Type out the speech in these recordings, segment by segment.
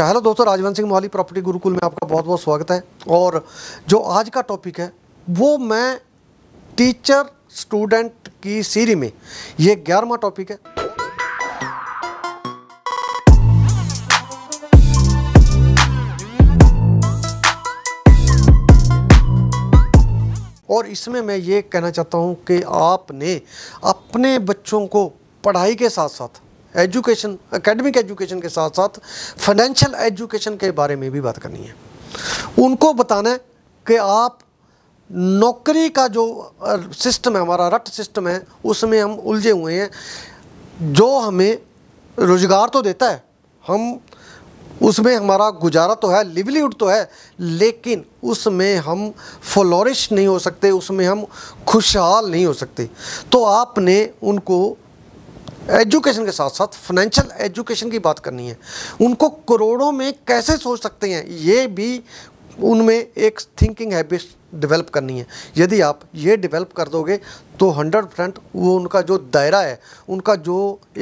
hello दोस्तों Rajwant Singh Mohali property Gurukul में आपका बहुत बहुत स्वागत है और जो आज का टॉपिक है वो मैं टीचर स्टूडेंट की सीरी में ये ग्यारहवा टॉपिक है और इसमें मैं ये कहना चाहता हूँ कि आपने अपने बच्चों को पढ़ाई के साथ साथ एजुकेशन एकेडमिक एजुकेशन के साथ साथ फाइनेंशियल एजुकेशन के बारे में भी बात करनी है उनको बताना है कि आप नौकरी का जो सिस्टम है हमारा रट सिस्टम है उसमें हम उलझे हुए हैं जो हमें रोज़गार तो देता है हम उसमें हमारा गुजारा तो है लिवलीहुड तो है लेकिन उसमें हम फ्लोरिश नहीं हो सकते उसमें हम खुशहाल नहीं हो सकते तो आपने उनको एजुकेशन के साथ साथ फाइनेंशियल एजुकेशन की बात करनी है उनको करोड़ों में कैसे सोच सकते हैं ये भी उनमें एक थिंकिंग हैबिट डेवलप करनी है यदि आप ये डेवलप कर दोगे तो हंड्रेड परसेंट वो उनका जो दायरा है उनका जो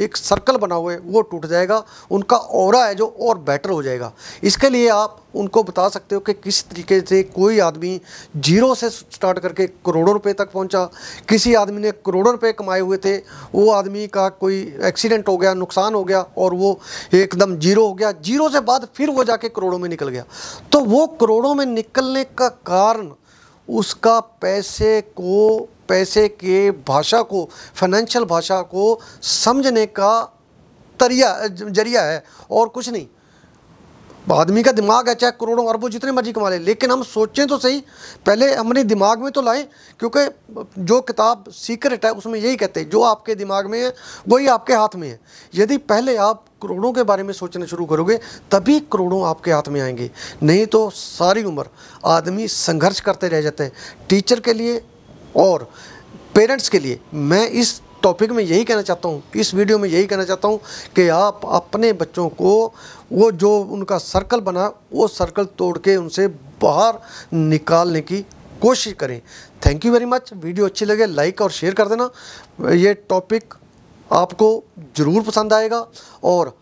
एक सर्कल बना हुआ है वो टूट जाएगा उनका और है जो और बेटर हो जाएगा इसके लिए आप उनको बता सकते हो कि किस तरीके से कोई आदमी जीरो से स्टार्ट करके करोड़ों रुपए तक पहुंचा किसी आदमी ने करोड़ों रुपए कमाए हुए थे वो आदमी का कोई एक्सीडेंट हो गया नुकसान हो गया और वो एकदम जीरो हो गया जीरो से बाद फिर वो जाके करोड़ों में निकल गया तो वो करोड़ों में निकलने का कारण उसका पैसे को पैसे के भाषा को फाइनेंशियल भाषा को समझने का तरिया जरिया है और कुछ नहीं तो आदमी का दिमाग है चाहे करोड़ों अरबों जितने मर्जी कमा लें लेकिन हम सोचें तो सही पहले अपने दिमाग में तो लाएं क्योंकि जो किताब सीक्रेट है उसमें यही कहते हैं जो आपके दिमाग में है वही आपके हाथ में है यदि पहले आप करोड़ों के बारे में सोचना शुरू करोगे तभी करोड़ों आपके हाथ में आएंगे नहीं तो सारी उम्र आदमी संघर्ष करते रह जाते हैं टीचर के लिए और पेरेंट्स के लिए मैं इस टॉपिक में यही कहना चाहता हूँ इस वीडियो में यही कहना चाहता हूँ कि आप अपने बच्चों को वो जो उनका सर्कल बना वो सर्कल तोड़ के उनसे बाहर निकालने की कोशिश करें thank you very much video अच्छी लगे लाइक और शेयर कर देना ये टॉपिक आपको ज़रूर पसंद आएगा और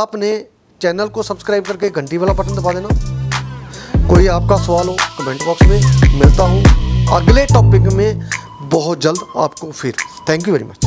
आपने चैनल को सब्सक्राइब करके घंटी वाला बटन दबा देना कोई आपका सवाल हो कमेंट बॉक्स में मिलता हूँ अगले टॉपिक में बहुत जल्द आपको फिर थैंक यू वेरी मच